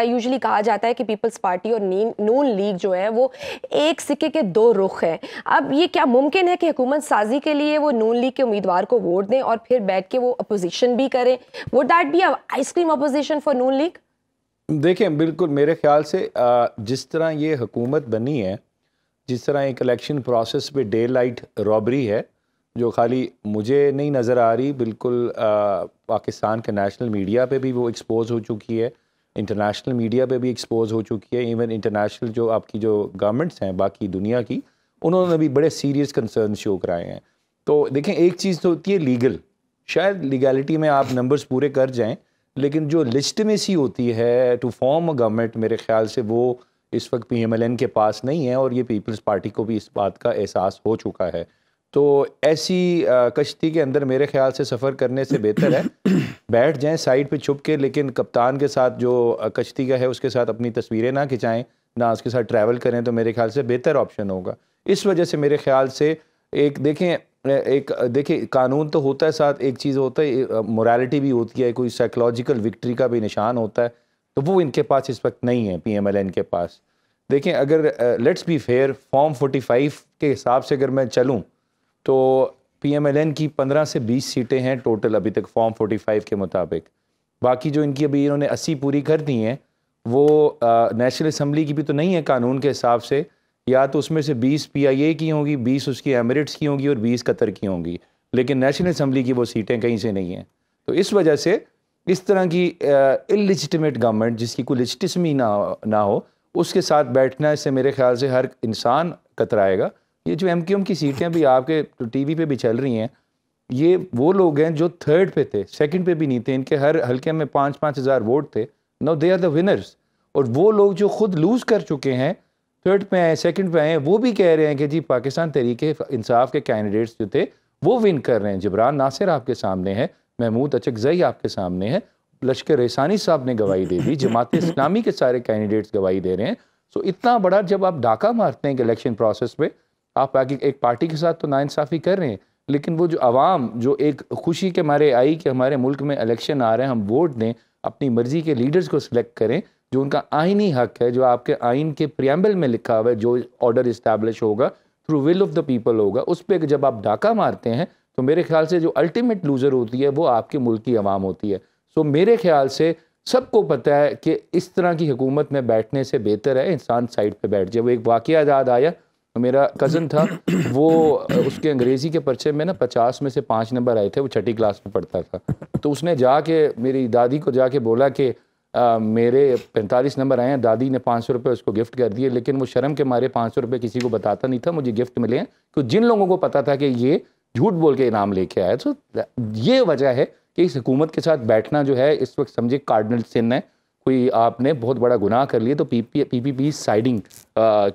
Usually कहा जाता है कि पीपल्स पार्टी और नून लीग जो है वो एक सिक्के के दो रुख हैं अब ये क्या मुमकिन है कि हुकूमत साजी के लिए वो नून लीग के उम्मीदवार को वोट दें और फिर बैठ के वो अपोजिशन भी करें वो that be ice cream opposition for Noon league देखें बिल्कुल मेरे ख्याल से जिस तरह ये हुकूमत बनी है जिस तरह एक इलेक्शन प्रोसेस पे डे लाइट रॉबरी है जो खाली मुझे नहीं नज़र आ रही बिल्कुल पाकिस्तान के नेशनल मीडिया पे भी वो एक्सपोज हो चुकी है इंटरनेशनल मीडिया पे भी एक्सपोज हो चुकी है इवन इंटरनेशनल जो आपकी जो गवर्नमेंट्स हैं बाकी दुनिया की उन्होंने भी बड़े सीरियस कंसर्न शो कराए हैं तो देखें एक चीज़ तो होती है लीगल शायद लीगैलिटी में आप नंबर्स पूरे कर जाएं लेकिन जो लिस्टमेसी होती है टू फॉर्म अ गवर्नमेंट मेरे ख्याल से वो इस वक्त पी के पास नहीं है और ये पीपल्स पार्टी को भी इस बात का एहसास हो चुका है तो ऐसी कश्ती के अंदर मेरे ख्याल से सफ़र करने से बेहतर है बैठ जाएं साइड पे छुप के लेकिन कप्तान के साथ जो कश्ती का है उसके साथ अपनी तस्वीरें ना खिंचाएं ना उसके साथ ट्रैवल करें तो मेरे ख्याल से बेहतर ऑप्शन होगा इस वजह से मेरे ख्याल से एक देखें एक देखिए कानून तो होता है साथ एक चीज़ होता है मोरालिटी भी होती है कोई साइकोलॉजिकल विक्ट्री का भी निशान होता है तो वो इनके पास इस वक्त नहीं है पीएमएलएन के पास देखें अगर लेट्स बी फेयर फॉर्म 45 के हिसाब से अगर मैं चलूँ तो पीएमएलएन की 15 से 20 सीटें हैं टोटल अभी तक फॉर्म 45 के मुताबिक बाकी जो इनकी अभी इन्होंने 80 पूरी कर दी हैं वो नेशनल असम्बली की भी तो नहीं है कानून के हिसाब से या तो उसमें से 20 पीआईए की होंगी 20 उसकी एमरेट्स की होंगी और 20 कतर की होंगी लेकिन नेशनल असम्बली की वो सीटें कहीं से नहीं हैं तो इस वजह से इस तरह की इलिजिटमेट गवर्नमेंट जिसकी कोई लिजिटमी ना ना हो उसके साथ बैठना इससे मेरे ख्याल से हर इंसान कतराएगा ये जो एम की सीटें भी आपके टीवी पे भी चल रही हैं ये वो लोग हैं जो थर्ड पे थे सेकंड पे भी नहीं थे इनके हर हल्के में पाँच पाँच हज़ार वोट थे no they are the winners और वो लोग जो खुद लूज़ कर चुके हैं थर्ड पे आए सेकंड पे आए वो भी कह रहे हैं कि जी पाकिस्तान तरीके इंसाफ के कैंडिडेट्स जो थे वो विन कर रहे हैं जबरान नासिर आपके सामने है महमूद अचकजई आपके सामने है लश्कर रसानी साहब ने गवाही दे दी जमात इस्लामी के सारे कैंडिडेट्स गवाही दे रहे हैं सो इतना बड़ा जब आप डाका मारते हैं इलेक्शन प्रोसेस में आप बाकी एक पार्टी के साथ तो नाानसाफ़ी कर रहे हैं लेकिन वो जो आवाम जो एक खुशी के मारे आई कि हमारे मुल्क में इलेक्शन आ रहे हैं हम वोट दें अपनी मर्ज़ी के लीडर्स को सिलेक्ट करें जो उनका आइनी हक है जो आपके आइन के प्रियम्बल में लिखा हुआ है जो ऑर्डर इस्टेब्लिश होगा through will of the people होगा उस पर जब आप डाका मारते हैं तो मेरे ख्याल से जो अल्टीमेट लूज़र होती है वो आपके मुल्क की आवाम होती है सो मेरे ख्याल से सबको पता है कि इस तरह की हुकूमत में बैठने से बेहतर है इंसान साइड पर बैठ जाए वो एक वाक़ याद आया तो मेरा कज़न था वो उसके अंग्रेज़ी के पर्चे में ना पचास में से पाँच नंबर आए थे वो छठी क्लास में पढ़ता था तो उसने जाके मेरी दादी को जाके बोला कि आ, मेरे पैंतालीस नंबर आए हैं दादी ने पाँच सौ रुपये उसको गिफ्ट कर दिए लेकिन वो शर्म के मारे पाँच सौ रुपये किसी को बताता नहीं था मुझे गिफ्ट मिले हैं तो जिन लोगों को पता था कि ये झूठ बोल के इनाम लेके आया तो ये वजह है कि इस हुकूमत के साथ बैठना जो है इस वक्त समझे कार्डनल सिन है कोई आपने बहुत बड़ा गुनाह कर लिया तो पी पी पी साइडिंग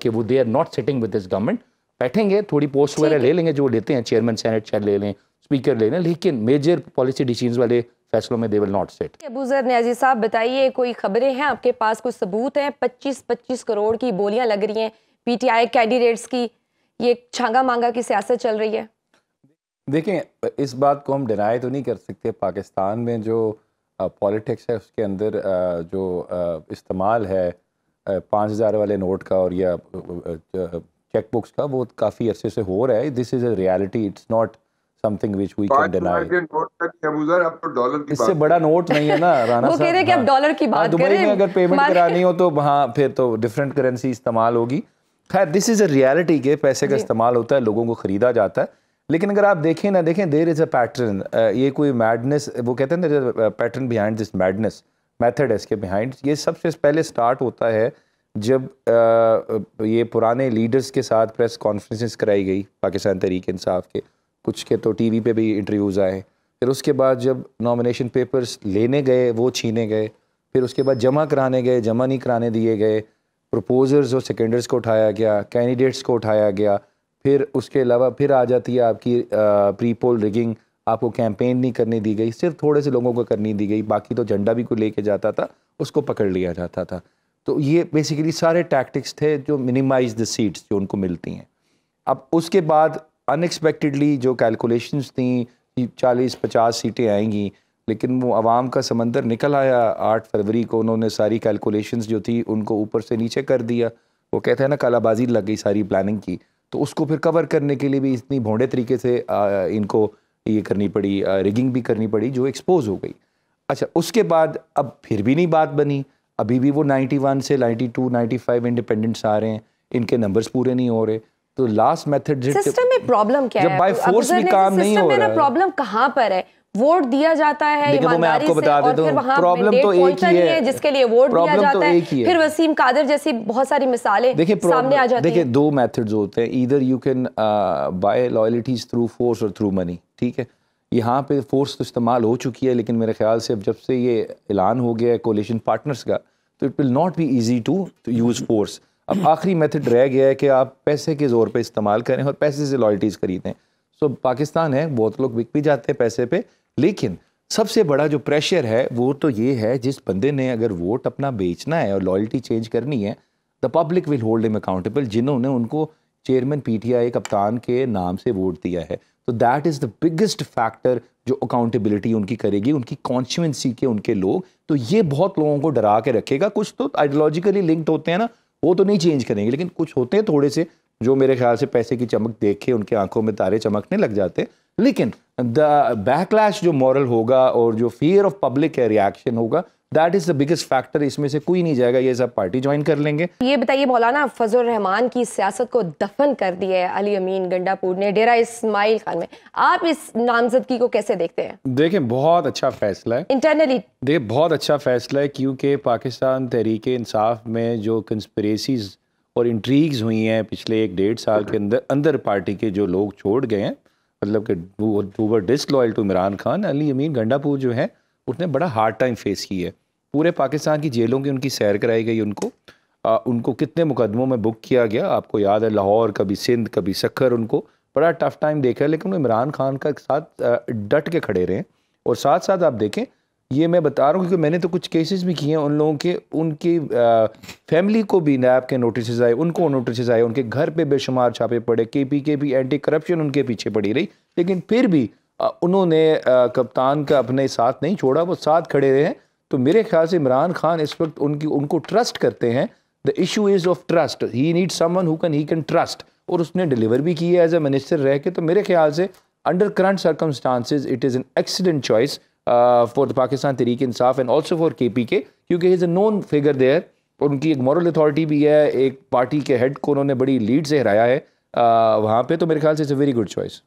कि वो they are not sitting with this government बैठेंगे थोड़ी पोस्ट वगैरह ले लेंगे जो लेते हैं चेयरमैन सेनेट चेयर ले लें स्पीकर ले लें लेकिन मेजर पॉलिसी डिसीजन वाले फैसलों में they will not sit Abuzar Niazi साहब बताइए कोई खबरें हैं आपके पास कोई सबूत हैं पच्चीस पच्चीस करोड़ की बोलियां लग रही हैं पीटीआई कैंडिडेट्स की ये छांगा मांगा की सियासत चल रही है देखें इस बात को हम डिनाई तो नहीं कर सकते पाकिस्तान में जो पॉलिटिक्स है उसके अंदर जो इस्तेमाल है पाँच हज़ार वाले नोट का और या चेक बुक्स का वो काफ़ी अरसे से हो रहा है this is a reality it's not something which we can deny इससे बड़ा नोट नहीं है ना राणा साहब वो कह अब डॉलर हाँ। की हाँ, बात दुबई में अगर पेमेंट करानी हो तो वहाँ फिर तो डिफरेंट करेंसी इस्तेमाल होगी खैर दिस इज़ अ रियलिटी के पैसे का इस्तेमाल होता है लोगों को ख़रीदा जाता है लेकिन अगर आप देखें ना देखें देर इज़ अ पैटर्न ये कोई मैडनेस वो कहते हैं ना pattern behind this madness method है इसके बिहाइंड ये सबसे पहले स्टार्ट होता है जब आ, uh, uh, ये पुराने लीडर्स के साथ प्रेस कॉन्फ्रेंसिस कराई गई पाकिस्तान तहरीक इंसाफ के कुछ के तो टीवी पे भी इंटरव्यूज़ आए फिर उसके बाद जब नॉमिनेशन पेपर्स लेने गए वो छीने गए फिर उसके बाद जमा कराने गए जमा नहीं कराने दिए गए प्रपोजर्स और सेकेंडर्स को उठाया गया कैंडिडेट्स को उठाया गया फिर उसके अलावा फिर आ जाती है आपकी प्री पोल रिगिंग आपको कैंपेन नहीं करने दी गई सिर्फ थोड़े से लोगों को करनी दी गई बाकी तो झंडा भी कोई लेके जाता था उसको पकड़ लिया जाता था तो ये बेसिकली सारे टैक्टिक्स थे जो मिनिमाइज द सीट्स जो उनको मिलती हैं अब उसके बाद अनएक्सपेक्टेडली जो कैलकुलेशंस थी चालीस पचास सीटें आएंगी लेकिन वो आवाम का समंदर निकल आया आठ फरवरी को उन्होंने सारी कैलकुलेशंस जो थी उनको ऊपर से नीचे कर दिया वो कहते हैं ना कालाबाजी लग गई सारी प्लानिंग की तो उसको फिर कवर करने के लिए भी इतनी भोंडे तरीके से आ, इनको ये करनी पड़ी आ, रिगिंग भी करनी पड़ी जो एक्सपोज हो गई अच्छा उसके बाद अब फिर भी नहीं बात बनी अभी भी वो 91 से 92, 95 इंडिपेंडेंट्स आ रहे हैं इनके नंबर्स पूरे नहीं हो रहे तो लास्ट मेथड सिस्टम में प्रॉब्लम क्या जब है बाय फोर्स भी काम नहीं हो रहा है प्रॉब्लम कहां पर है वोट दिया जाता है देखिए मैं आपको बता देता हूँ प्रॉब्लम तो, तो, तो एक ही है जिसके लिए वोट दिया जाता तो है है फिर वसीम कादर जैसी बहुत सारी मिसालें देखिए सामने आ जाती देखिए दो मेथड्स होते हैं इधर you can buy loyalties through force और थ्रू मनी ठीक है यहाँ पे फोर्स तो इस्तेमाल हो चुकी है लेकिन मेरे ख्याल से अब जब से ये ऐलान हो गया है कोलेशन पार्टनर्स का तो it will not be easy to use force अब आखिरी मेथड रह गया है कि आप पैसे के ज़ोर पे इस्तेमाल करें और पैसे से लॉयल्टीज़ खरीदें सो पाकिस्तान है बहुत लोग बिक भी जाते हैं पैसे पे लेकिन सबसे बड़ा जो प्रेशर है वो तो ये है जिस बंदे ने अगर वोट अपना बेचना है और लॉयल्टी चेंज करनी है the public will hold em accountable जिन्होंने उनको चेयरमैन आई कप्तान के नाम से वोट दिया है तो that is the biggest factor जो अकाउंटेबिलिटी उनकी करेगी उनकी कॉन्स्टिट्यूंसी के उनके लोग तो ये बहुत लोगों को डरा के रखेगा कुछ तो आइडियोलॉजिकली लिंक्ड होते हैं ना वो तो नहीं चेंज करेंगे लेकिन कुछ होते हैं थोड़े से जो मेरे ख्याल से पैसे की चमक देखे उनके आंखों में तारे चमकने लग जाते लेकिन द बैकलैश जो मॉरल होगा और जो फियर ऑफ पब्लिक है रिएक्शन होगा that is the biggest factor इसमें से कोई नहीं जाएगा ये सब पार्टी ज्वाइन कर लेंगे ये बताइए मौलाना फजल रहमान की सियासत को दफन कर दिया है अली अमीन गंडापुर ने डेरा इसमाइल खान में आप इस नामजदगी को कैसे देखते हैं देखें बहुत अच्छा फैसला है इंटरनली देखिए बहुत अच्छा फैसला है क्योंकि पाकिस्तान तहरीक इंसाफ में जो कंस्परेसीज और इंट्रीग्स हुई हैं पिछले एक डेढ़ साल के अंदर अंदर पार्टी के जो लोग छोड़ गए हैं मतलब कि वो डिसलॉयल टू इमरान खान अली अमीन गंडापुर जो है उसने बड़ा हार्ड टाइम फेस की है पूरे पाकिस्तान की जेलों की उनकी सैर कराई गई उनको आ, उनको कितने मुकदमों में बुक किया गया आपको याद है लाहौर कभी सिंध कभी सखर उनको बड़ा टफ टाइम देखा है लेकिन इमरान खान का साथ डट के खड़े रहे और साथ साथ आप देखें ये मैं बता रहा हूँ क्योंकि मैंने तो कुछ केसेस भी किए हैं उन लोगों के उनकी फैमिली को भी नैब के नोटिस आए उनको नोटिस आए उनके घर पे बेशुमार छापे पड़े के पी के भी एंटी करप्शन उनके पीछे पड़ी रही लेकिन फिर भी उन्होंने कप्तान का अपने साथ नहीं छोड़ा वो साथ खड़े रहे हैं तो मेरे ख्याल से इमरान खान इस वक्त उनकी उनको ट्रस्ट करते हैं the issue is of trust he need someone who can he can trust और उसने डिलीवर भी किया एज ए मिनिस्टर रह के तो मेरे ख्याल से under current circumstances it is an excellent choice for the Pakistan Tehreek Insaf and also for K P K क्योंकि is a known figure there और उनकी एक मॉरल अथॉरिटी भी है एक पार्टी के हेड को उन्होंने बड़ी लीड से हराया है वहाँ पर तो मेरे ख्याल से it's a very good choice